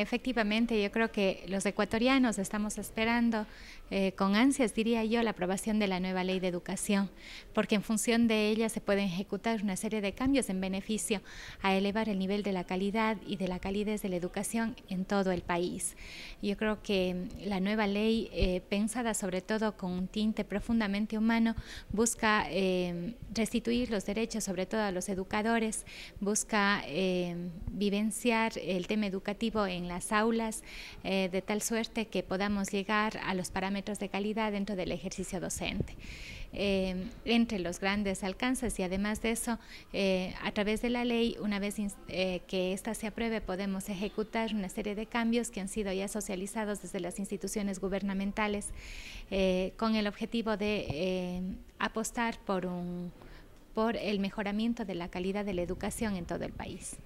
Efectivamente, yo creo que los ecuatorianos estamos esperando eh, con ansias, diría yo, la aprobación de la nueva ley de educación, porque en función de ella se pueden ejecutar una serie de cambios en beneficio a elevar el nivel de la calidad y de la calidez de la educación en todo el país. Yo creo que la nueva ley, eh, pensada sobre todo con un tinte profundamente humano, busca eh, restituir los derechos, sobre todo a los educadores, busca vivenciar el tema educativo en las aulas eh, de tal suerte que podamos llegar a los parámetros de calidad dentro del ejercicio docente. Eh, entre los grandes alcances y además de eso, eh, a través de la ley, una vez que ésta se apruebe, podemos ejecutar una serie de cambios que han sido ya socializados desde las instituciones gubernamentales con el objetivo de apostar por, un, por el mejoramiento de la calidad de la educación en todo el país.